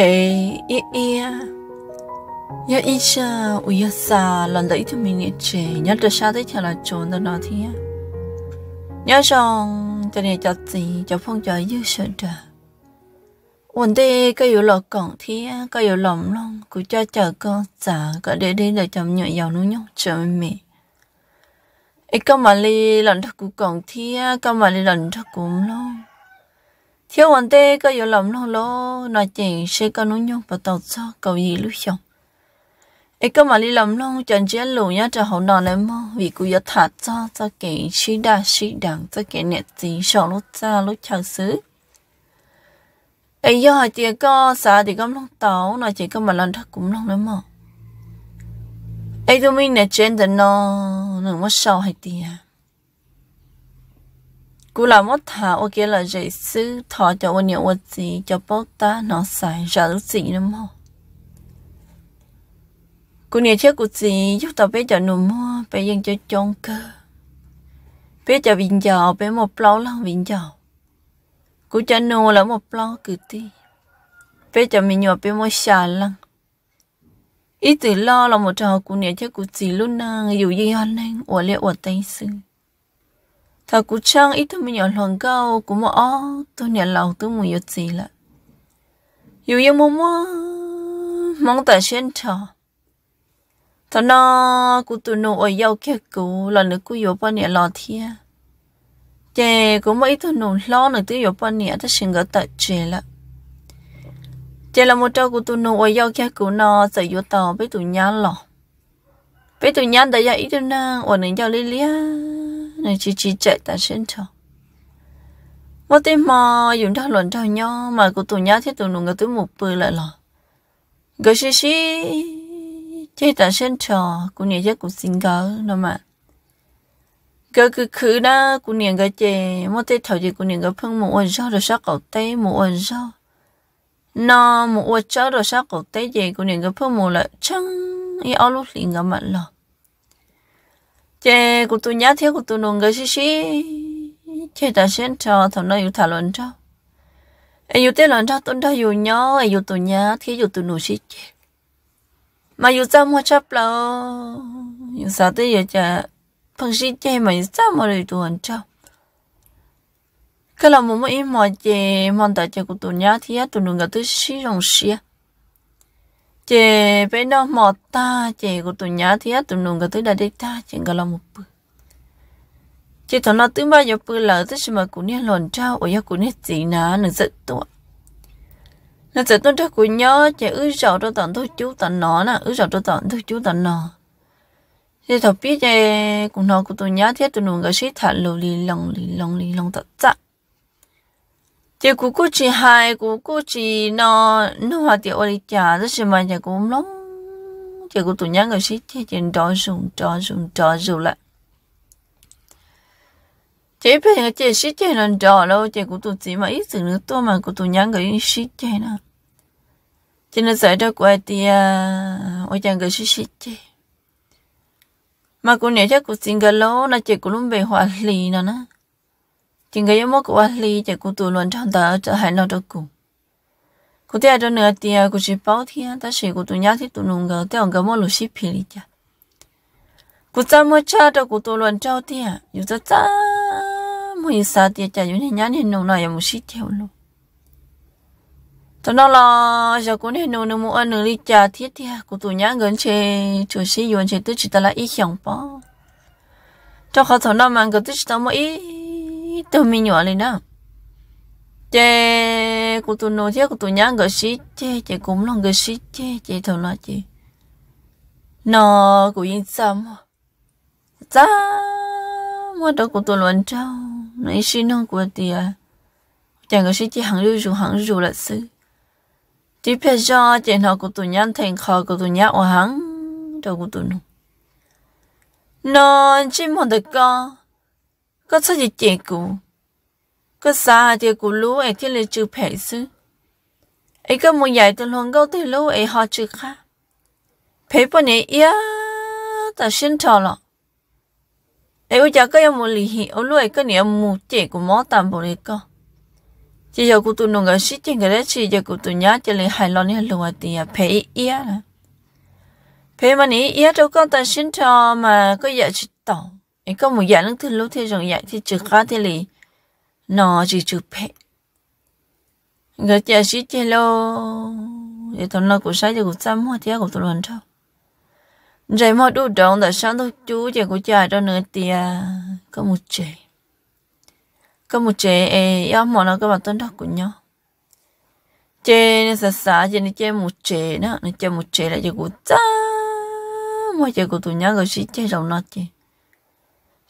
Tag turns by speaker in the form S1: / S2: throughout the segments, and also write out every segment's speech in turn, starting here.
S1: 嘿，耶耶，要一下我要啥？懒得一天明年去，你要这啥子条来做的那天？你要上这里叫钱，叫碰叫有事的。vấn đề cái yếu lọc cổng thì cái yếu lòng lòng cứ cho chờ con giả cái để đi để chồng nhựa giàu nó nhóc chờ mẹ ấy cái mà li lần thật cũng cổng thì cái mà li lần thật cũng lòng thiếu vấn đề có yếu lắm lo lo nói chuyện sẽ có nỗi nhung và tàu cho cầu gì lúc xong ấy có mà đi lắm lo chẳng chỉ lù nhá cho hậu nọ này mơ vì cứ yếu thả cho cho kẻ sĩ đa sĩ đẳng cho kẻ nẹt gì sợ lúc cha lúc chờ xứ ấy do chỉ có xã thì có lúc tàu nói chỉ có mà lần thật cũng lòng lắm mà ấy tôi mình nẹt trên tận nó nó mất sâu hay tiền cú là mất thả ô kia là dạy sư thọ cho ô nhiều ô gì cho bố ta nó xài ra lúc gì nữa mà cú nhiều chết cú gì giúp tao bé cho nụ mua bé dân cho chong cơ bé cho vinh giàu bé một lâu là vinh giàu cú cho nụ là một lâu cứ ti, bé cho mình nhỏ bé một xà lăng ít từ lo là một trò cú nhiều chết cú gì luôn nè dù gì hơn anh ô liệu ô tây sư thà cú chăng ít thôi mình nhận lòng câu cú mà ó tôi nhận lòng tôi muốn yêu gì là yêu yêu mua mua mong tại xuyên cho, thà nó cú tụi nó ở yêu kia cú là nữa cú yêu bao nhiêu lo thia chè cú mà ít thôi nó lo nữa tôi yêu bao nhiêu ta xin gỡ tại chè là chè là một trâu cú tụi nó ở yêu kia cú nó sẽ yêu tao với tụi nhá lọ với tụi nhá đại gia ít thôi nè ở nữa yêu lia lia này chỉ chỉ chạy ta xin cho một tí mà dùng thao luận thao nhau mà của tụi nhá thì tụi nó người tụi một bự lại lò cái xí xí chạy ta xin cho cô nhảy chắc cô xin gỡ nó mà cái cứ khứ đó của nhà cái chè một tí thảo gì cô nhảy cái phương một ôn sao rồi sao cậu tay một ôn sao nó một ôn sao rồi sao cậu tay gì cô nhảy cái phương một lại chăng ý áo lúc liền gặp mặt lò chế của tôi nhát thiếu của tôi nông cái xí xí chế đã xén cho thằng nó yêu thả luận cho anh e yêu tết luận cho tôi đã yêu nhỏ anh e yêu tôi nhát thiếu yêu tôi nụ xí chế mà yêu sao mua chấp lâu yêu sao tới giờ chả phần xí chế mà yêu sao mà được tuần cho cái là một mỗi mà chế mong tại chế của tôi nhát thiếu tôi nông cái thứ xí rồng xí à chị bé nó mọt ta chị của tụi nhá thì tụi nùng cái thứ đã đi ta chị gọi là một bữa chị thằng nó tiếng ba giờ bữa là tới xem mà cũng nhớ lòn trao ở nhà cũng nhớ gì nà nó giật tụi nó giật tụi chắc cũng nhớ chị ứ sợ cho tận tôi chú tận nó nè ứ sợ cho tận tôi chú tận nó chị thằng biết chị cũng nó của tụi nhá thì tụi nùng cái sĩ thằng lù lì lòng lì lòng lì lòng thật chắc 这姑姑只还姑姑只那那话的我的家，这是嘛？这姑侬，这姑同样个是天天早上早上早上了。这边个这是天人早了，这姑都只嘛一直能多嘛，姑同样个是天呢。今天在这过的呀，我讲个是是天。mà cô nhớ chắc cô xin cái lỗ là chị cô luôn về hòa lì nữa nè chỉ cái yếu của anh ly chỉ cũng tụ luận trong đó trở hại nó đâu cũng cũng tiếc cho nửa tiếc cũng chỉ bảo thiên ta chỉ cũng tụ nhát thì tụ nung gạo tiếc cái mỗi lúc xí phi đi cha cũng chăm mỗi cha đó cũng tụ luận trao tiếc dù cho chăm mỗi sa tiếc cha dù như nhát thì nung này một xí theo luôn cho nó là giờ cũng nên nung nung mua nung đi cha thiết tiếc cũng tụ nhã gần chê chỗ xí yuan chê tức chỉ ta là ít hiểu bao cho họ thằng nào mang cái tức chỉ ta mỗi tôi mi nhỏ lên đó chê cô tôi nói thế cô tôi nhắn gửi xí chê chê cũng lòng gửi xí chê chê thầu lo chê nó cô yên tâm ta mua đó cô tôi luôn trâu nói xí nó của tìa à. chẳng gửi xí chê hẳn lưu dù hẳn dù là sư chỉ phải cho chê nó cô tôi nhắn thành khó cô tôi nhắn ở hẳn đâu cô tôi nó nó chỉ một đứa con có sao gì chè cụ có sao thì cụ lú ấy thì lại chữ phải chứ ấy có một giải từ hoàng gấu thì lú ấy họ chữ khác phải bao nhiêu ya ta xin thọ lọ ấy ôi cha cái em muốn lì hì, ông lú ấy cái này em muốn chè cụ mó tạm bộ này co chỉ giờ cụ tụi nông cái xí tiền cái đấy chỉ giờ cụ tụi nhá chỉ lấy hai lon này lúa tiền phải ya là phải mà này ya đâu có ta xin thọ mà có giải chỉ tao em có một dạng lưng thư lúc dạng thì trực khó thì nó chỉ trực phê người cha sĩ chê lô thì thằng nó cũng sai thì cũng xăm hoa thì cũng tụi lần trâu rồi mà đủ động tại sao tôi chú chị của cha cho nữa thì à, có một chị có một chị ấy yêu nó các bạn tôn đắc của nhau chị nó sợ sợ chị chơi một chị nó chơi một chị là chị của cha mà chị của tụi nhau rồi sĩ chơi rộng nó chị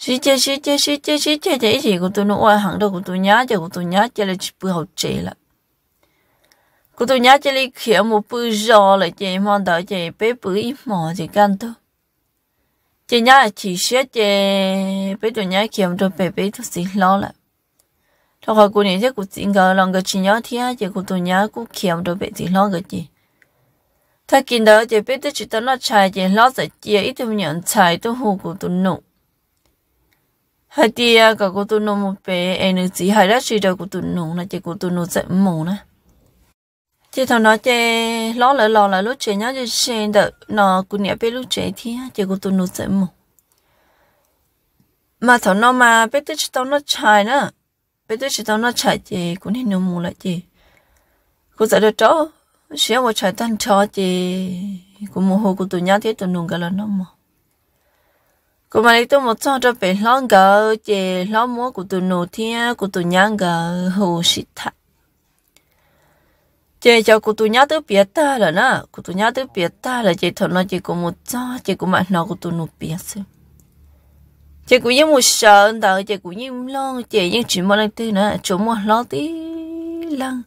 S1: Shi che shi che shi che shi che che shi của tôi nó oai hẳn đâu của tôi nhá chè của tôi nhá chè là chỉ bự hậu chè là của tôi nhá chè là khía một bự giò là chè mòn đó chè bé bự ít mỏ thì gan thôi chè nhá là chỉ sẽ chè bé tôi nhá khía một bé bé tôi xí lo là thôi khỏi của này chứ của chị ngờ lòng cái chị nhá thì á chè của tôi nhá cũng khía một bé xí lo cái gì thật kinh đó chè bé tôi chỉ tao nó chạy chè lo sợ chè ít tôi nhận chạy tôi hù của tôi nụ hay đi cả cô tu nô một bé em nữ chỉ hay đó chỉ đâu cô tu nô là chỉ cô tu nô dạy mù nè chỉ thằng nó chơi ló lại lò lại lúc chơi nhá chơi chơi đợi nó cũng nhớ bé lúc chơi thì chỉ cô tu nô dạy mù mà thằng nó mà bé tôi chỉ tao nó chạy nữa bé tôi chỉ tao nó chạy chỉ cũng nên nô mù lại chỉ, cô sẽ được đó xíu mà chạy tan cho chỉ, cũng mồ hôi của tụi nhá thế tụi nô cái là nó mù cô mày đi tôi một trong cho bé lão gờ chị lão múa của tụi nô thiên của tụi nhang gờ hồ sĩ thạch chị cho của tụi nhá tới biết ta là na của tụi nhá tới biết ta là chị thằng nó chị của một cho chị của mặt nó của tụi nô biết chứ chị cũng như một sợ đợi chị cũng như lo chị nhưng chỉ một lần tư na chỗ một lo tí lần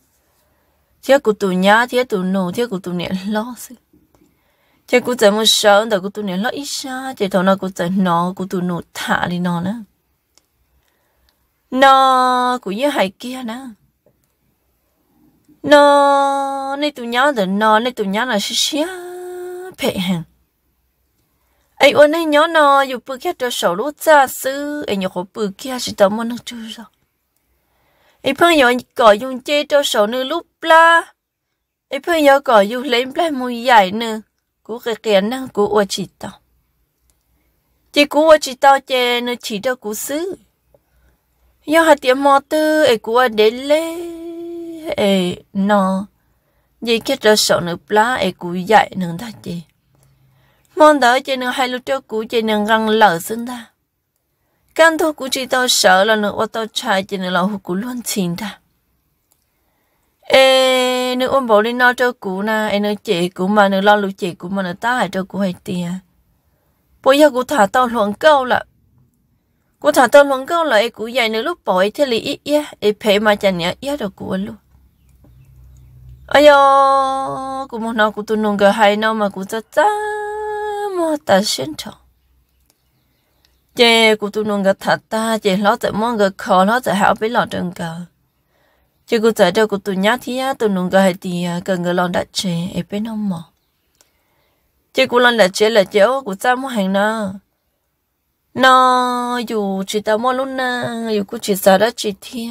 S1: thế của tụi nhá thế tụi nô thế của tụi nhẹ lo xí chị cũng chẳng muốn sợ đâu cũng tụi nó lo ít xa chị thằng nào cũng chẳng nó cũng tụi nó thả đi nó nè nó cũng như hai kia nè nó nên tụi nhau là nó nên tụi nhau là xí xí phệ hả ấy ôn này nhỏ nó dù bự kia cho sầu lúa ra sư ấy nhỏ khổ bự kia chỉ tao muốn nó chưa rồi ấy phương nhỏ cỏ dùng chê cho sầu nữa lúc la ấy phong nhỏ gọi dùng lấy bảy mùi dài nữa cú cái kia nè cú ua chỉ tao chỉ cú ua chỉ tao chơi nó chỉ đâu cú xứ do hạt tiệm mò tư ấy cú ua để lê ấy nó gì khi trở sợ nữa lá ấy cú dạy nó ta chị mong đỡ chơi nó hai lúc trước cú chơi nó răng lở xưng ta căn thôi cú chỉ tao sợ là nó ô tao trai chơi nó là cú luôn chìm ta ê nữ ôm bộ đi no cho cụ na ê nữ chị cụ mà nữ lo lũ chị cụ mà nữ ta hại cho cụ hay tiền à? bây giờ cụ thả tao luận câu là cụ thả tao luận câu là ê cụ dạy nữ lúc bỏ ê thế lì ít ya ê phê mà chẳng nhớ ya được cụ luôn ôi yo cụ muốn nó cụ tu nung cái hay nó mà cụ ta ta mà ta xin cho. chè cụ tu nung cái thật ta chè lo tự mong cái khó lo tự hảo biết lo trường cầu chứ cứ giờ đâu của tụi nhát thì á tụi nung cái thì à, cần người lon đã chế ở bên ông mỏ chứ cũng lon đã chế là chế ô của sao mua hàng nó nó dù chỉ tao mua luôn nè dù cũng chỉ giờ đã chỉ thì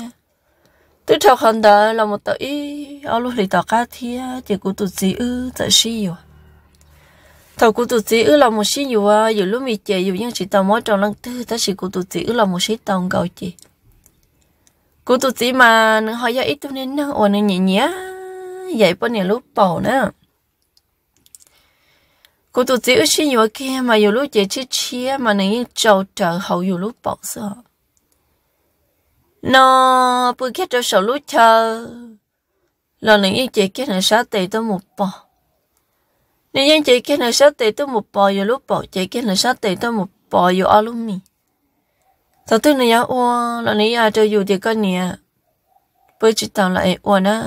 S1: tôi thao khăn đó là một tờ ý ở luôn thì tao cá thì chỉ của tụi gì ư tao xí rồi thầu của tụi chị ư là một xí nhiều à dù lúc mình chị dù nhưng chỉ tao mỗi trong lần tư ta chỉ của tụi chị ư là một xí tao không gạo chị กูตุจีมาหนึ่งหอยอีตัวนี้นะโอ้หนึ่งเนี้ยใหญ่ปนเนี่ยลูกเป่านะกูตุจีอุชิอยู่แค่มาอยู่ลูกเจ๊ชี้เชี่ยมาหนึ่งเจ้าเจ้าเขาอยู่ลูกเป่าเสือ nó bữa kia cho sầu lúa chờ là những những chị kia này sáu tỷ tôi một bò những những kia này sáu tỷ tôi một bò rồi lúa bò chị kia này sáu tỷ tôi một bò rồi alu mì tao tư này á ô nó này à chơi dù thì con nè với chị tao lại ô nè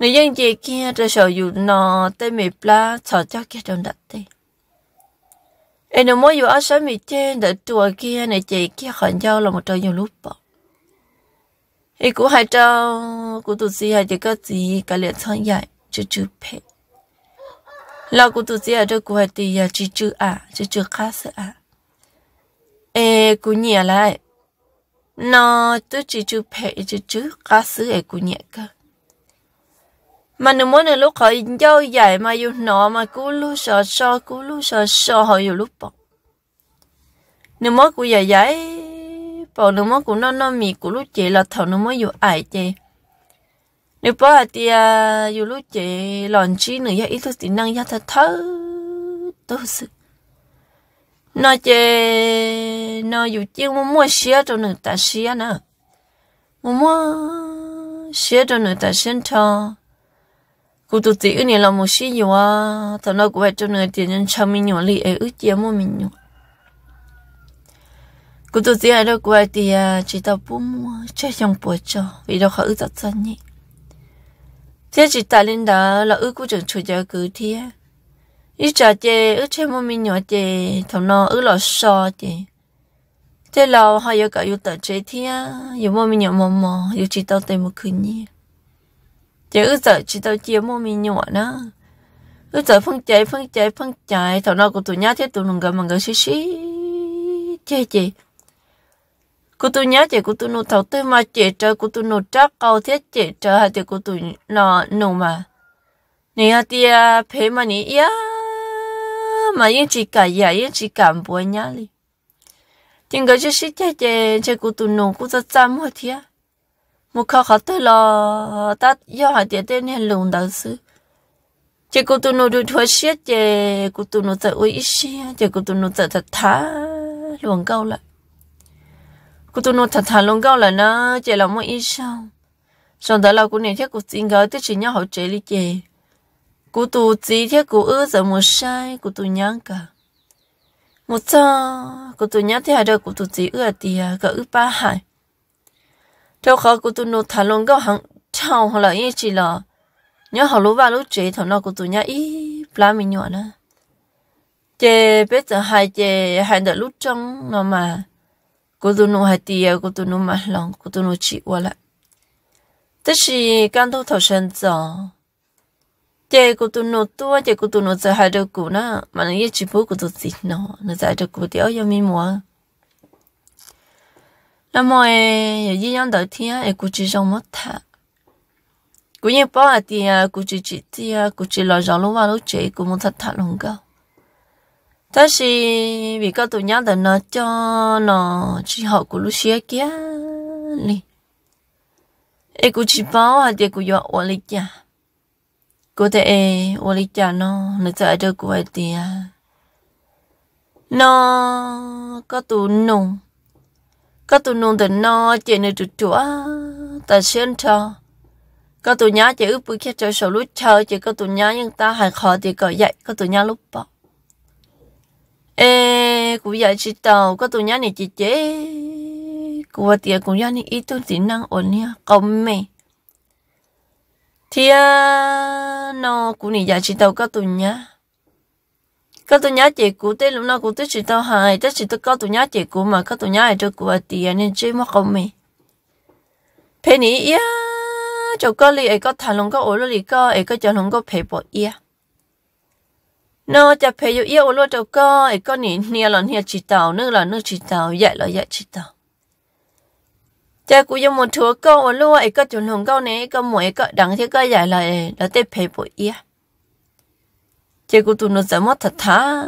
S1: nếu dân chị kia chơi sợ dù nó tê mì pla sợ cho kia trong đặt tê em nó mới dù ở sớm mì trên để chùa kia này chị kia khỏi nhau là một trò nhiều lúc bỏ thì cũng hai trâu cũng tụt gì hay chỉ có gì cả liền thân dạy chứ chứ phê là cũng tụt gì ở đây cũng hai tỷ chỉ à, chứ à chứ chứ khác sự à ê cú nhẹ lại nó tôi chỉ chú phê chú chú cá sứ ê cú nhẹ cơ mà nếu muốn lúc họ dâu dài mà yêu nó mà cú lú sợ sợ cú lú sợ sợ họ yêu lúc bọc nếu muốn cú dài dài bỏ nếu muốn cú nó nó mì cú lú chế là thầu nếu muốn yêu ai chế nếu bỏ hạt thì yêu à, lú chế lòn chi nữa ya ít thức tính năng ya thật thơ tôi sự nó chê nó dù chiếc mua mua xía cho nữ ta xía nữa mua mua xía cho nữ ta xin cho cô tụt tí ư này là một xí gì quá thằng nó cũng phải cho nữ tiền nhân cho mình nhỏ lì ấy ước chia mua mình nhỏ cô tụt tí ấy đâu cũng phải thì à, chỉ tao bố mua chơi trong bữa cho vì đâu khó ước tao chân nhỉ thế chỉ ta lên đó là ước của chẳng chủ giáo cứ thế ý chơi chơi chơi, mua mua mua mi mi mi thằng thằng nó nó Thế thế là họ chỉ chỉ tao tao một giờ giờ nữa. nhá gầm gầm xí xí, 一家姐，一千亩米鸟姐，头脑一老少姐，这老还有个有得这天，有么米鸟么么，有知道对么去呢？这一早知道接么米鸟呢？一早碰姐碰姐碰姐，头脑古土鸟姐都能个么个嘻嘻，姐姐。cô tôi nhớ chị cô tôi nô thầu tôi mà chị trời cô tôi nô chắc câu thế chị trời hay thì cô tôi nọ nô mà nè tia phê mà nè yeah mà yên chỉ cả nhà yên chỉ cả bùa nhà đi, tiếng cái chứ xí thế thế thế cụ tụ nụ cụ rất chăm hết thia một khó khó tới lo ta do hỏi tiền tên nên lùng đạo sư thế cụ tụ nụ được thuế xí thế cụ tụ nụ tại uy xí thế cụ tụ nụ tại thật thà luồng câu lại cụ tụ nụ thật thà luồng câu lại nữa, chỉ là một ít sao sau đó là cụ này thế cụ xin gửi tới chỉ nhau hậu chế lý chế cụ tù chỉ thiết cụ ư giờ một sai cụ tù nhang cả một cho cụ tù nhang thì hai đời cụ tù chỉ ư thì cả ư ba hai theo khó cụ tù nô thả luôn cái hàng chào hoặc là ý chỉ là nhớ họ lúc ba lúc chỉ thằng nó cụ tù nhang ý lá mình nhỏ nữa chê bây giờ hai hai đời lúc trong nó mà cụ tù nô hai tia cụ tù nô mà lòng cụ tù nô chỉ qua lại tức là căn thu thầu sinh rồi chế của tu nó tua chế của tu nó sẽ hai đứa cũ nó mà nó chỉ bố của tu gì nó nó giải đứa cũ đéo cho mình mua nó mua giờ gì nhau đợi thiên ấy cũng chỉ trong mất thà cũng như bao à thì à cũng chỉ chỉ thì à cũng chỉ lo rõ lúc vào lúc chế cũng muốn thật thà luôn cơ ta chỉ vì các tụi nhau đợi nó cho nó chỉ học của lúc xưa kia đi ấy cũng chỉ bao à thì cũng do ổn kia cô thế e ô lý cha nó nó sẽ cho cô ấy tiền nó có tù nùng có tù nùng thì nó chỉ nơi trụ chúa ta xuyên cho có tù nhá chỉ ước bữa kia cho sầu lúc chờ chỉ có tù nhá nhưng ta hàng khó thì có dạy có tù nhá lúc bỏ ê cũng dạy chị tàu có tù nhá này chị chế của tiền cũng nhá này ít tu tính năng ổn nha công mệt thì nó cũng nỉ giá chỉ tàu có tụi nhá có tụi nhá chị cũ tết lúc nó cũng tết chỉ tao hài tết chỉ tao có tụi nhá chị cũ mà có tụi nhá ở chỗ cũ anh nên chơi mà không mì thế nỉ ya chỗ có li ấy có thằng lông có ổ lì có ấy có chỗ lông có phê bỏ ya nó chả phê yêu yêu ổ lô chỗ có ấy có nỉ nia lon nia chỉ tàu nữa là nữa chỉ tàu dạy là dạy chỉ tàu cha cũng dùng một thua câu ở luôn ấy có chuẩn hồng câu này có mỗi có đằng thế có giải lại là tê phải bội ia à. cha cũng tụi nó giảm thật thà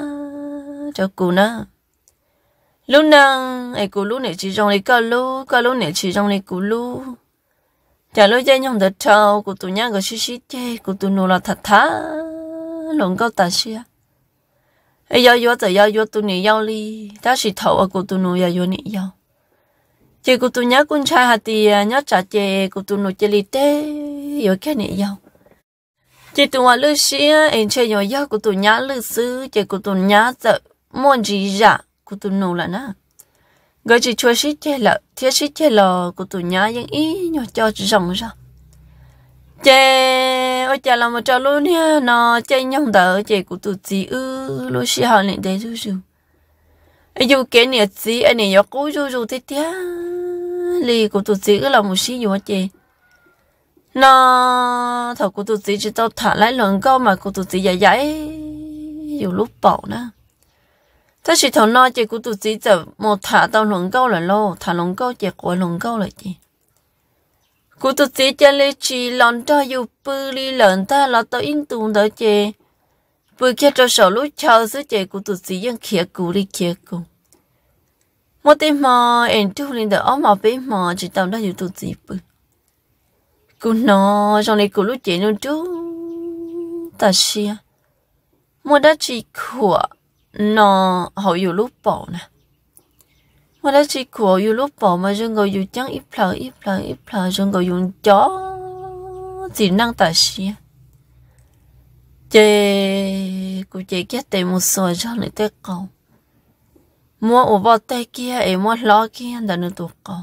S1: cho cô nó lúc nào ấy cô lúc này chỉ trong này có lu có lúc này chỉ cô lu cha lúc cha nhung thật trâu cô tụi nhá có xí xí cha cô tụi nó là thật thà lòng câu ta xí ấy giao tới giao vô tụi này ta chỉ thầu ở cô tụi nó giao vô này chị cụ tôi nhớ con trai hạt thì à, nhớ trả chị cô tu nổi chị li tê rồi cái này nhau chị tu nói lư xía anh à, chơi rồi giờ cô tu nhớ lư xứ chị cô tu nhớ sợ muốn gì dạ cô tu nô là na gọi chị chơi xí chơi lợ thiết xí chơi lợ cô tu nhớ những ý nhỏ cho rộng ra chị ôi chả làm một trò luôn nha nó chơi nhông đỡ chị cô tu chỉ ư lư xí họ lại để rồi thế 哎，有给你吃，哎，你要顾住住的点。lì của tụi chị là một xí nhiều chị nó thật của tu sĩ chỉ tao thả lại lần câu mà của tu sĩ dạy dạy nhiều lúc bảo nữa thế chỉ thằng nói chị của tu sĩ giờ một thả tao lần câu là lô thả lần câu chị quay lần câu là chị của tu sĩ cho lì chị lần cho dù bự lì lần ta là tao yên tùng đó chị bự kia cho sầu lúc chờ giữa chị của tu sĩ vẫn kia cú đi kia cùng một tên mà em tu lên đó mà bé mà chỉ tao đã hiểu tụt gì cô cú nó trong này cô lúc chế nó tu ta xia một đã chỉ của nó họ hiểu lúc bỏ nè một đã chỉ của hiểu lúc bỏ mà chúng người dùng trắng ít lờ ít lờ ít lờ chúng người dùng chó chỉ năng ta xia chế cô chế kết tiền một số cho người ta cầu mua ổ bò tê kia ấy mua lo kia đã nuôi tụ cầu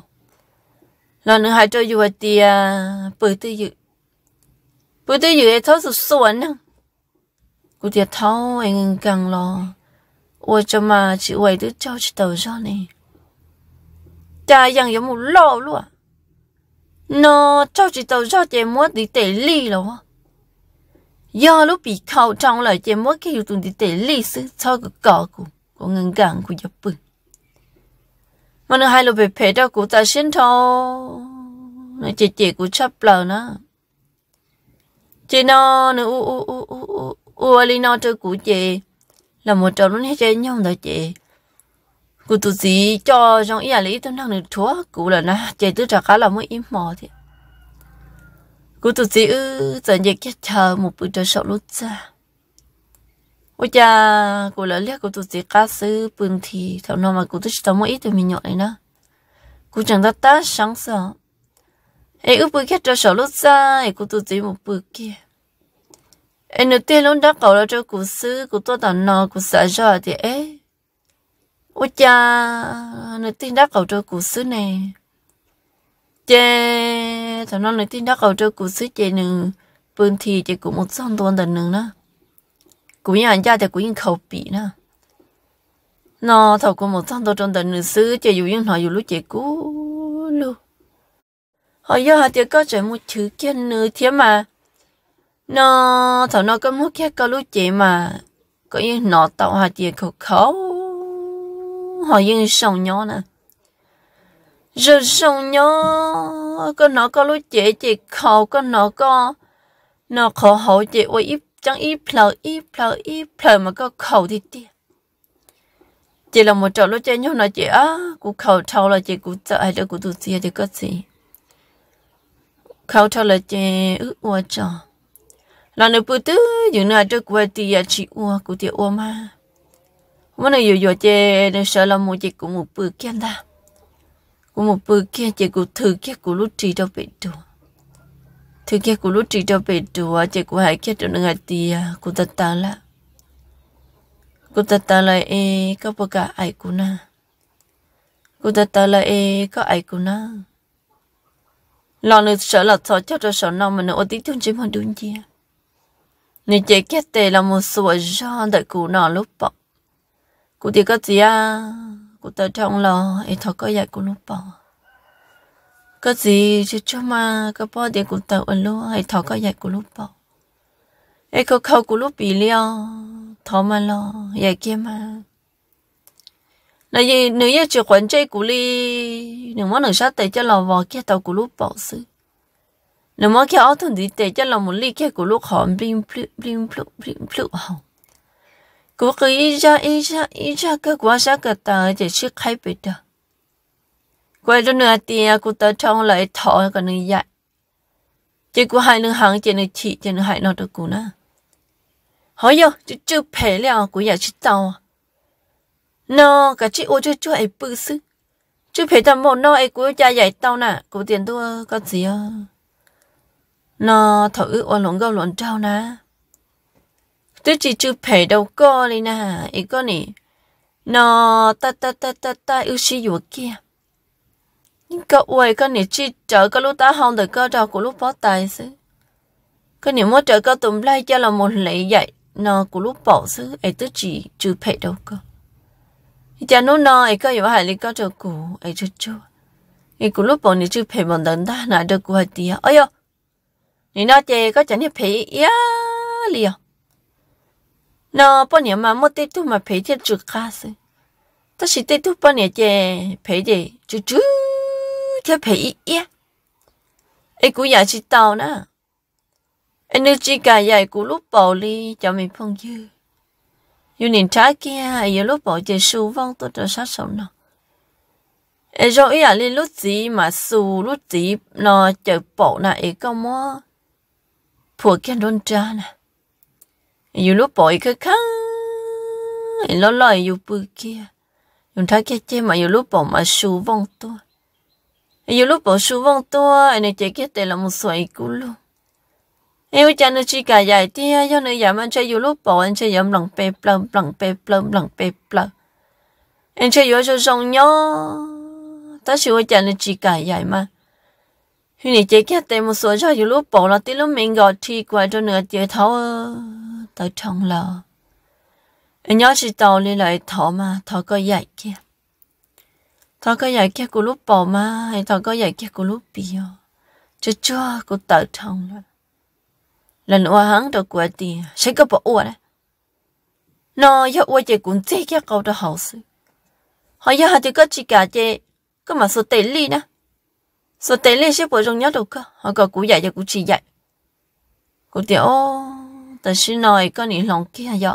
S1: là nữa hai cho vừa thì bự tư dự bự tư dự ấy thấu sự sụn nè cụ tiệt thấu anh càng lo ủa cho mà chị quay đứa cháu chị đầu cho này cha yang có một lo luôn nó cháu chị đầu cho chị mua đi tệ ly rồi do lúc bị khâu trong lại chị mua cái dụng đi tệ ly sự cho cái cỏ của của ngân cạn của dọc bừng mà nó hai lô bề phê đó của ta xin thô nó chị chị của chấp lờ nó chị nó nó u u u u u u ali chơi của chị là một trò luôn hết chơi nhau đó chị của tụi gì cho trong ý là lý tâm năng được chúa cụ là nó chị tư trả cá là mới im mò thì của tụi gì giờ nhạc chết chờ một bữa trời sợ lúc ra ủa cha cô lỡ liếc cô tụt gì cá sư bưng thì thảo nào mà cô tụt tao mới ít tụi mình nhậu này nè cô chẳng ta ta sáng sợ ấy ước bưng khét cho sợ lúc ra ai cô tụt gì một bưng kia ấy nửa tiền luôn đã cầu là cho cô sư cô tụt tao nọ cô sợ sợ thì ấy ủa cha nửa tiền đã cầu cho cô sư này chê thảo nào nửa tiền đã cầu cho cô sư chê nửa bưng thì chê cũng một xong tuần tần nửa nữa 古人人家的古人口笔呢。nó thầu của một thằng tôi trong đời nữ sư chỉ dù những nó dù lúc chỉ cú họ giờ họ chỉ có chuyện một chữ kia nữ thế mà nó thầu nó có muốn kia có lúc chỉ mà có những nó tạo họ chỉ khổ khổ họ những sòng nhỏ nè rồi sòng nhỏ có nó có lúc chỉ chỉ khổ có nó có nó khổ hậu chỉ ôi chẳng ít phở ít phở ít phở mà có khẩu thì đi chị là một chỗ lúc chơi nhau nói chị á cú khẩu thâu là chị cú sợ hay là cú tụt xìa thì có gì khẩu thâu là chị ước ua trò là nếu bự tứ dù nào trước qua thì chị ua cụ thì ua mà mà nếu vừa dù chị nên sợ là một chị cũng một bự kia ta cũng một bự kia chị cũng thử kia cụ lúc trì đâu bị được thứ kia à, của lúc chỉ cho bể đùa chỉ của hãy kia trong người thì cũng ta ta là cũng ta ta là e có bao cả ai cũng na cũng ta ta là e có ai cũng na lo nữa sợ là sợ cho cho sợ nào mà nó tí chung chỉ mà đúng gì nên chỉ kia tệ là một số do đại cụ nó lúc bỏ cụ thì có gì à cụ ta trong lò e thọ có dạy cụ lúc bỏ có gì chứ cho mà có bao tiền cũng tàu ở lúc hay thọ có dạy của lúc bỏ, ấy có khâu của lúc bị liao thọ mà lo dạy kia mà là gì nếu như chịu quản chế của li nếu mà nửa sát tay cho lò vò kia tàu của lúc bỏ xứ nếu mà kia áo thun thì tay cho lò một ly kia của lúc họ bling bling bling bling bling bling hồng cố cái ý ra ý ra ý ra cái quá sát cái tờ chỉ chiếc khay bị được quay cho nửa tia cô ta trong lại thọ còn nửa dạy chỉ cụ hai lưng hàng chỉ nửa chị chỉ nửa hai nó được cô nữa hỏi yo chứ chưa phê liệu cụ dạy chứ tàu à? nó cả chị ô cho chú ấy bự sư chứ phê tầm một nó ấy cụ cha dạy tao nè cô tiền tôi có gì à nó thở ư ôn lộn gâu lộn trao nè tôi chỉ chưa phê đâu co đi nè ấy con nè nó ta ta ta ta ta ư sĩ vừa kia nhưng cậu quầy con nỉ chi chở cái lúc ta không được cơ trò của lúc bỏ tài xứ con nỉ mua chở cơ tùm lai cho là một lễ dạy nó của lúc bỏ xứ ấy tức chỉ trừ phệ đâu cơ cha nó nó ấy cơ yếu hại lý cơ trò cũ ấy trừ chua ấy của lúc bỏ nỉ chưa phệ bọn đấng ta nãy được của hạt tía ơi ơ nỉ nó chê có chẳng hiệp phệ yá liền nó bọn nỉ mà mất tết tu mà phệ thiệt trừ khá xứ ta chỉ tết tu bọn nỉ chê phệ gì trừ trừ 去陪伊呀。一股也是到呢，一女之家也一股路宝哩，叫没朋友。有人查见，有路宝就收网多多杀手呢。一种伊也哩路子嘛，苏路子那就宝那一个么，破见人渣呢。有路宝一个看，一老老有不见，用他见见嘛，有路宝嘛收网多。yêu lúc bỏ chú vong to anh ấy chỉ cái tệ là một sợi cũ luôn yêu cha nó chỉ cả dài tia do nữ giảm anh chơi yêu lúc bỏ anh chơi giảm lòng bẹp lòng lòng bẹp lòng lòng bẹp lòng anh chơi yêu cho xong nhó ta chú cha nó chỉ cả dài mà khi này chỉ cái tệ một sợi cho yêu lúc bỏ là tí lúc mình gọi thì qua cho nửa chơi thấu tới trong lò anh nhớ chỉ tàu lên lại thọ mà thọ có dài kia thằng có giải kia của lúc bỏ mà hay thằng có giải kia của lúc bìa cho cho của tờ thông luôn lần qua hắn được của thì sẽ có bỏ ua đấy nó giờ ua chỉ cũng chỉ kia câu đó hậu sự họ giờ hắn chỉ có chỉ cả chế, có mà số tiền ly nè số tiền ly sẽ bỏ trong nhớ được cơ họ có cú dạy cho cú chỉ dạy cú tiểu tao xin nói có những lòng kia vậy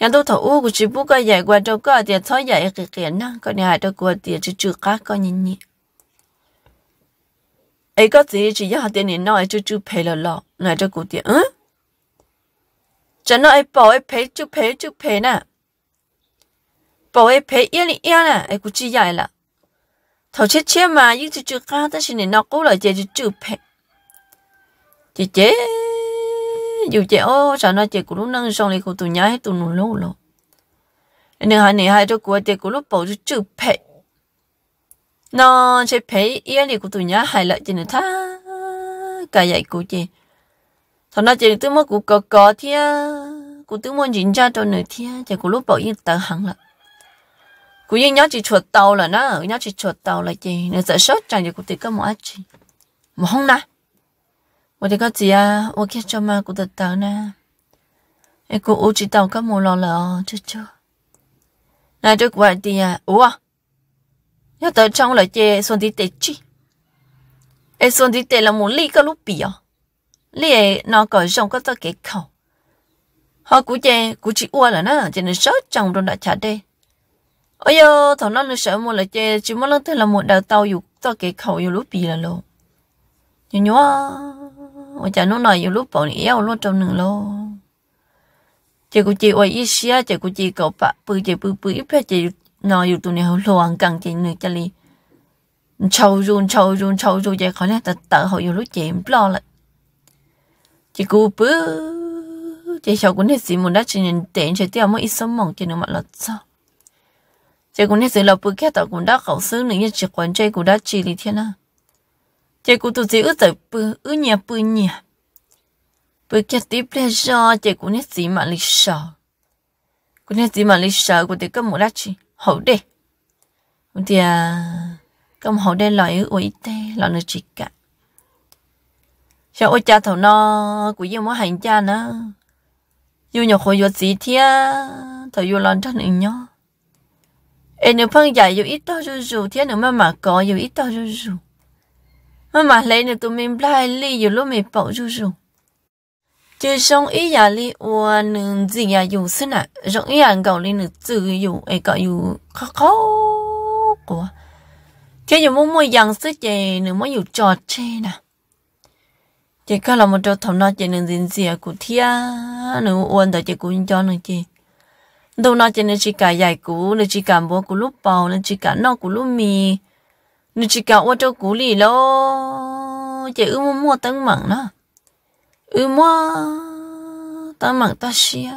S1: ยังตัวถั่วกูชิบุก็ใหญ่กว่าตัวก็เดียวท้อใหญ่เกลียนนะก็เนี่ยหายตัวกว่าเดียวจืดๆก้าก็ยิ่งยิ่งไอ้ก็สิจีอยากเดียวนี่น้อยจืดๆเพลละหน่อยตัวกูเดียวอือจะน้อยป่อยเพลจืดเพลจืดเพลน่ะป่อยเพลเอี้ยนเอี้ยนน่ะไอ้กูจีใหญ่ละถั่วเชี่ยเชี่ยมายิ่งจืดๆก้าแต่ฉันนี่นอกกูเลยเดียวจืดๆเพลเจ๊ dù chị ô sợ nó chị cũng lúc nâng xong thì cô tụi nhái tụi nó lâu rồi nên hai này hai đứa cô chị cũng lúc bảo chữ phe nó sẽ phe yên thì cô tụi nhá hai lại trên nữa tha cả dạy cô chị thằng nó chị tôi mất cô cò cò thia cô tôi muốn dính cha cho nữa thia chị cũng lúc bảo yên tờ hẳn là cô yên nhá chỉ chuột tàu là nó nhá chỉ chuột tàu là chị nó sợ sốt chẳng chị cô tự có một chị một hôm nay 我哋个字啊，我看咗嘛，我得到呢。一个我知道个冇落了，这就，那就怪啲啊，哇！要到 trong lại chơi xong đi tết chi, ai xong đi tết là muốn li cái lúc bị à, li nó có trong cái tao cái khẩu, họ cũng chơi cũng chỉ uo là nó, chỉ nên sót trong rồi đã trả đây. ôi thằng nó nó sợ một là chơi, chỉ muốn nó thế là một tàu dục tao cái khẩu dục lúc bị là luôn, nhớ nhớ. 我讲弄来有路跑，你要路走能咯。chỉ có chỉ ôi ít xia chỉ có chỉ cậu bà bự chỉ bự bự ít phải chỉ nói yêu tụi nhau loạn càng chỉ nữa chỉ li chầu run chầu run chầu run chỉ khỏi nè tật tật họ yêu lúc chỉ lo lại chỉ có bự chỉ sau cũng hết gì muốn đã chỉ nhận tiền chỉ tiêu mới ít sống mỏng chỉ nó mà lọt sao chỉ hết gì là bự kia tao cũng đã khẩu xứ nữa chỉ quan chơi cũng đã chỉ đi thiên à chị cũng tụt chỉ ướt tới bự ướt nhà bự nhà bự kia tiếp lên cho chị cũng nét gì mà lịch sợ cũng nét gì mà lịch sợ của thì cầm một lá chị hậu đề thì à cầm hậu đề loại ướt ủi tê loại nó chỉ cả sao ôi cha thầu nó của yêu mới hành cha nữa, yêu nhọc khổ yêu gì thế thầu yêu lần chân nữa nhó em nếu phân giải yêu ít to rồi rồi thế nếu mà mà có yêu ít to rồi rồi mà lấy nè tụi mình lại li dù lúc mình bảo chú chú chứ sống ý giờ li ua gì giờ dù xin à sống ý giờ cậu li nương tự dù ấy cậu dù khó khó của chứ dù mua dần sức chị nương mới dù trò chơi nè chị có là một thầm nó chị nương gì gì của thia nương uôn tới chị cũng cho nương chị đâu nó chị nương chỉ cả dài cũ nương chỉ cả bố của lúc bầu nương chỉ cả nó của lúc mì nó chỉ cậu qua cho cú lì lo chỉ ư mua mua tăng mặn nó ư mua tăng mặn ta xia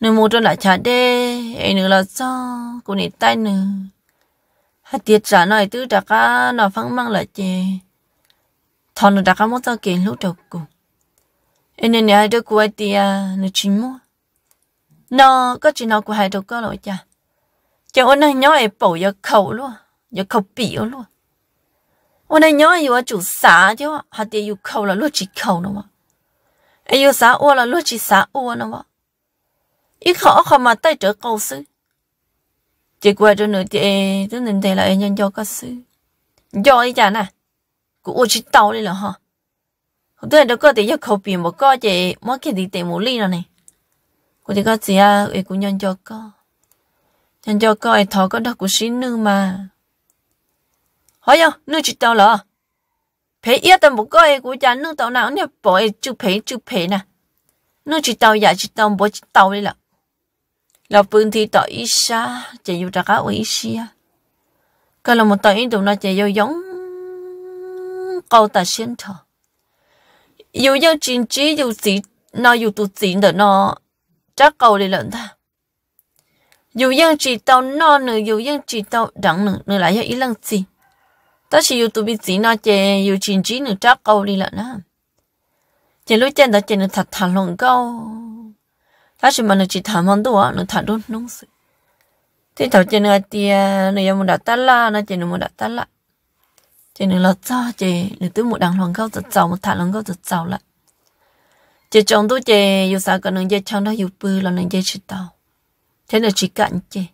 S1: nếu mua cho lại trả đê ấy nữa là sao cô này tay nữa hát tiệt trả nói tứ trả cá nó phăng măng lại chè thằng nó trả cá mất tao kiện lúc đầu cùng ấy nên nhà đứa của ai tiệt à, nó chỉ mua nó có chỉ nó của hai đứa có lỗi chả chẳng ôn này nhó ấy bổ vào khẩu luôn giờ khâu bị luôn hôm nay nhớ yêu chủ xã chứ họ tiền yêu khâu là lúc chỉ khâu nữa mà yêu xã ô là lúc chỉ xã ô nữa mà ít khó không mà tay trở câu sư chỉ qua cho nửa thì tôi nên thấy là nhân do các sư do ấy chả nè cũng ô chỉ tàu đi là hả hôm nay có tiền yêu khâu bị một có chị mất cái gì một ly rồi này cô thì có gì à ấy cũng nhân do có nhân do có ấy thọ có đâu cũng xin nữa mà 哎呀，你知道了，陪一等不过的国家，你到哪你不就陪就陪呢？你知道也知道，不知道的了。老本地到一下，就有这个危险啊！可能我到印度那就要用高大线头，又要经济又自那又都自的那，这高的人他。有人知道那呢，有人知道人呢，你来要一两子。ta chỉ youtube chỉ nó chè yêu chín chín nữa chắc câu đi lận á chỉ lúc chè ta chỉ nó thật thà lòng câu ta chỉ mà nó chỉ thà mong đồ nó thà luôn nông sự thế thảo chè nó tiền nó yêu một đặt ta la nó chè nó một đặt ta la chè nó là cho chè nó tới một đằng lòng câu giật giàu một thà lòng câu giật giàu lại chè chồng tôi chè youtube có còn nó chè chồng đó youtube bự là nó chè chỉ tao thế là chỉ cạn chè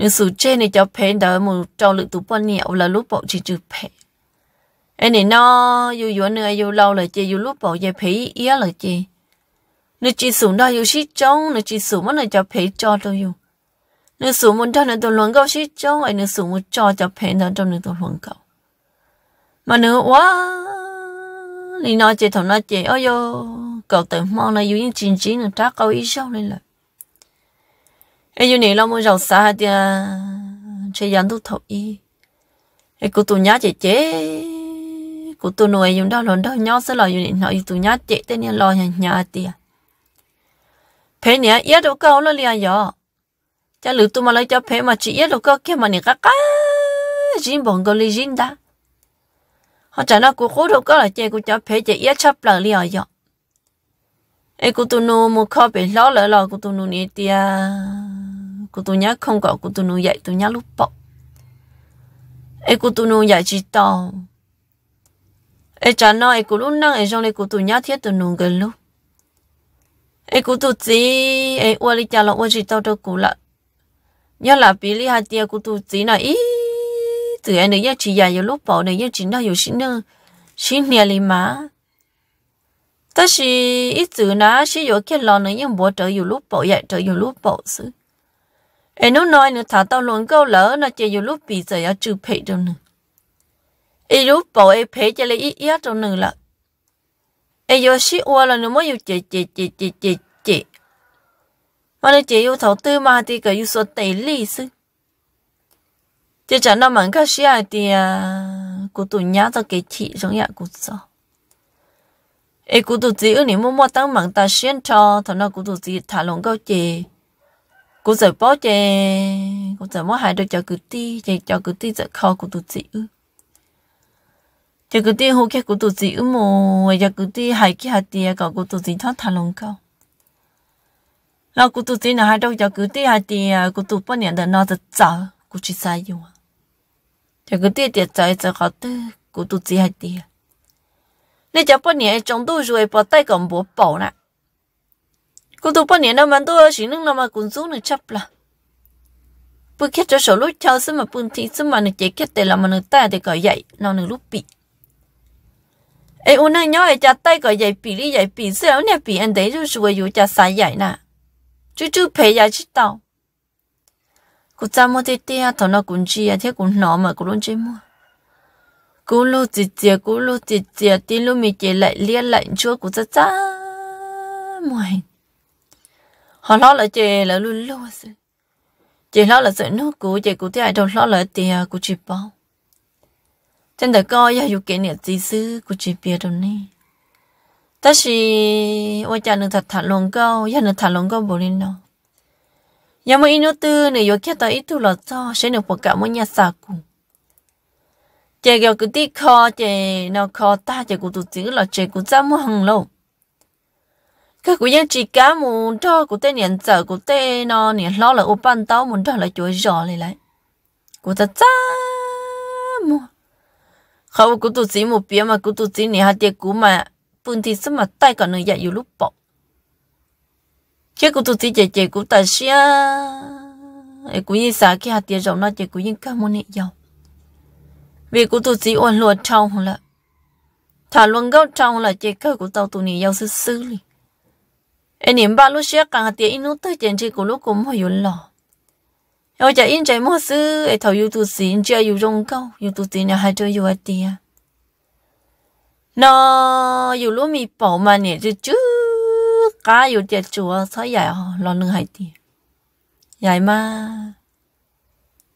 S1: nếu số trên này cho phê đó một trong lượng tụ bao nhiêu là lúc bộ chỉ trừ phê anh này nó dù dù nữa dù lâu là chị dù lúc bộ giờ phê ý là chị nếu chị xuống đó dù xí trống nếu chị xuống mất là cho phê cho tôi dù nếu xuống muốn đó nữa tôi luận câu sít trong anh nếu xuống muốn cho cho phê đó trong nữa tôi luận câu mà nữa quá thì nó chị thằng nó chị ôi yo cậu tự mong là dù những chuyện chỉ là trác câu ý sau lên lại 哎呦你老母肉啥的，这羊都头一，哎古土伢姐姐，古土侬哎用到轮到伢子了，有你那有土伢姐的你老人伢的，陪你也都高了了呀，这路途嘛来叫陪嘛，只也都高看嘛你嘎嘎，人忙个哩人哒，好在那古糊涂高了，这古叫陪这也吃不了了呀。ai cô tu nu mu khó bị lão lỡ lò cô tu nu nít tia cô tôi nhớ không có cô tôi nuôi dạy tôi nhớ lúc bỏ, ấy cô tôi nuôi dạy chỉ tàu ấy chả nói ấy cô lúc năng ấy trong này cô tôi nhớ thiết tôi nuôi gần lúc ấy cô tôi chỉ ấy qua đi chả là qua chỉ tàu đâu cô lại nhớ là bị lý hai tia cô tôi chỉ là ý từ anh ấy chỉ dạy giờ lúc bỏ này chỉ nói giờ xin nữa xin nhà lý má ta chỉ ít từ ná chỉ giờ kia lo này nhưng bố trở giờ lúc bỏ dạy trở giờ lúc bỏ sự ai nó nói nữa thả tao luôn câu lỡ nó chỉ dù lúc bị giờ ở trừ phê đâu nữa ai lúc bỏ ai phê cho lấy ít ít đâu nữa là em vô xí qua là nó mới yêu chị chị chị chị chị chị mà nó chỉ yêu thầu tư mà thì cái yêu số tỷ lì sư chỉ chẳng nó mặn cái xí ai thì à, của tụi nhá tao cái chị giống như của sao ai của tụi chị ở niệm mua mua tăng mặn ta xuyên cho thằng nó của tụi chị thả lỏng câu chị cô giờ bỏ chè cô giờ mất hai đứa cho cử ti chè cho cử ti giờ khó cô tu chị ư cho cử ti hô kia của tụi chị ư mồ cho cử ti hai kia hai tia còn của tụi chị thoát thà lòng cao lo của tụi chị là hai đứa cho cử ti hai tia của tụi bao nhiêu đời nó giờ chờ cô chỉ sai dùng cho cử ti tiệt trời giờ khó tư của tụi chị hai tia nên cho bao nhiêu trong đôi rồi bao tay còn bỏ bỏ lại cô tu bao nhiêu năm mà tôi chỉ nâng năm mà cũng xuống được chấp là bữa hết cho số lúc cháu xem mà bữa thì xem mà nó chạy kia để làm mà nó ta để gọi dậy nó được lúc bị ai u nay nhớ ai cha tay gọi dậy bị đi dậy bị sao nè bị anh đấy rồi rồi rồi cha sai dậy nè chú chú phải dạy chỉ tao cô cha mua tê tê thằng nó cũng chi à thế cũng nó mà cũng luôn chơi mua cú lô chị chị cú lô chị chị tin lô mi chị lại liên lại chúa của cha cha mày họ lo là chị là luôn luôn sự chị lo là sự nước của chị của ai đâu lo là tiền của chị bao trên đời coi giờ dục kỷ niệm gì xứ của chị bia đâu nè ta chỉ ôi cha nữa thật thật lòng câu giờ nữa thật lòng câu bố lên nó giờ mà inu tư nữa giờ kia ta ít tu là cho sẽ được một cả mỗi nhà sạc cùng chị giờ cứ đi kho chị nào kho ta chị cũng tụt chữ là chị cũng dám mua hàng lâu cái của dân chỉ cá muốn cho của tên nhận giờ của tên nó nè lo là ô ban tao muốn cho là chuối giò này lại của ta cha mua không của tụi chị một bia mà của tụi chị nè hạt tiệc của mà phun thì sớm mà tay còn người dạy dù lúc bỏ chứ của tụi chị chạy chạy của ta xia ấy của như xã khi hạt tiệc rộng nó chạy của như cá muốn nè giàu vì của tụi chị ổn luật trong là thả luôn gốc trong là chạy cơ của tao tụi nè giàu sư sư liền anh niệm ba lúc xưa càng tiệt in lúc tới tiền chỉ cũng lúc cũng hơi yun lo ở giờ in chạy mua sư em thầu yêu tu sĩ chưa yêu rong câu yêu tu sĩ nào hai chơi yêu tiệt nó yêu lúc mi bỏ mà nè chứ chứ cá yêu tiệt chùa soi dài lo nương hai tiệt dài mà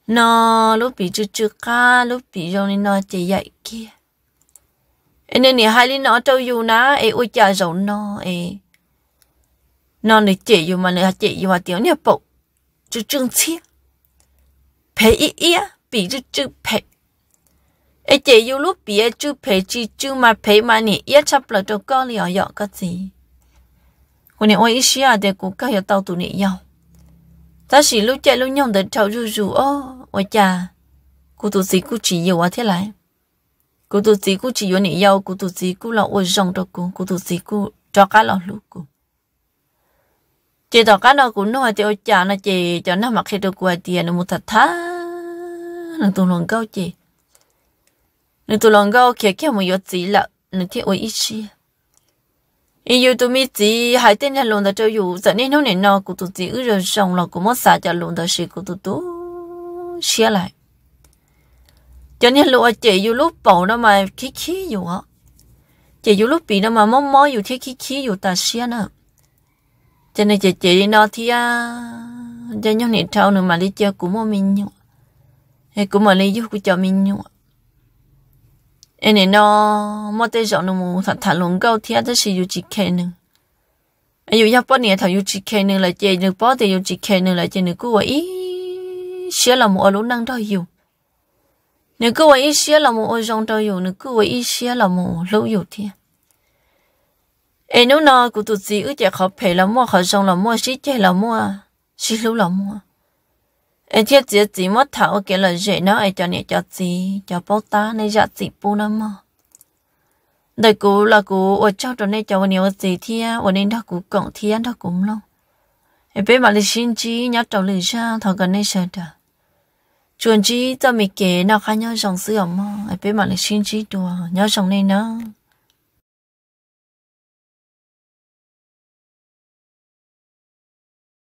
S1: nó lúc bị chứ chứ cá lúc bị rong nên nó chỉ dạy kia nên nè hai linh nó chơi yêu ná em ôi cha giàu nó em nó nè chị yêu mà nè chị yêu mà tiếng nè bộ chứ trưng chi phải ý ý bị chứ chứ phải ấy chị yêu lúc bị ấy chứ phải chứ chứ mà phải mà nè ý chấp là cho con liền dọ cái gì hôm nay ôi xí à để cô các hiệu tàu tụi nị nhau ta chỉ lúc chạy lúc nhông để cháu rù rù ô ôi cha cô tụi gì cô chỉ yêu à thế này, cô tụi gì cô chỉ yêu nị nhau cô tụi gì cô là ôi rong cho cô cô tụi gì cô cho cá lọ lúc cô chị tỏ cá nó cũng nói chị ôi nó chị cho nó mặc khi được quà tiền nó mua thật thà nó tụi lòng câu chị nó tụi lòng câu kia kia một yếu gì là nó thiết ôi ít chi ý yêu tụi mi chị hai tên nhà lòng đã cho dù giờ nên nó nên nó của tụi chị ư rồi xong là cũng mất xả cho lòng đã xì cũng tụi tụi xia à lại cho nên lụa chị yêu lúc bầu nó mà khí khí dù á chị yêu lúc bị nó mà mong mó yêu thiết khí khí dù ta xia nữa cho nên chị chị nó thì à cho nhau này trâu nữa mà đi chơi cũng mua mình nhung hay cũng mà đi giúp cũng cho mình nhung em này nó mua tay rồi nó mua thật thật luôn câu thì đó sẽ yêu chỉ khen nữa Anh yêu nhau bao nhiêu thằng yêu chỉ khen nữa là chị được bao thì yêu chỉ khen nữa là chị nữa cứ vậy sẽ là một lúc năng đó yêu nếu cứ vậy sẽ là một ông trong đó yêu nếu cứ vậy sẽ là một lúc yêu thiệt ê nó nó cụ tụt gì ư chả khó phê là mua khó xong là mua xí chê là mua xí lú là mua ê thiết gì gì mất thảo kia dạ là dễ nó ai cho nhẹ cho gì cho bao ta nên dạ gì bu nó mà đời cụ là cụ ở trong đó này cho vào nhiều gì thì ở nên đó cụ cộng thì ăn đó cũng lâu ê bé mà lịch sinh chi nhớ trâu lịch ra thằng gần này sợ đó chuẩn chi cho mình kể nó khá nhớ dòng sữa mà ê bé mà lịch sinh chi đùa nhớ dòng này nó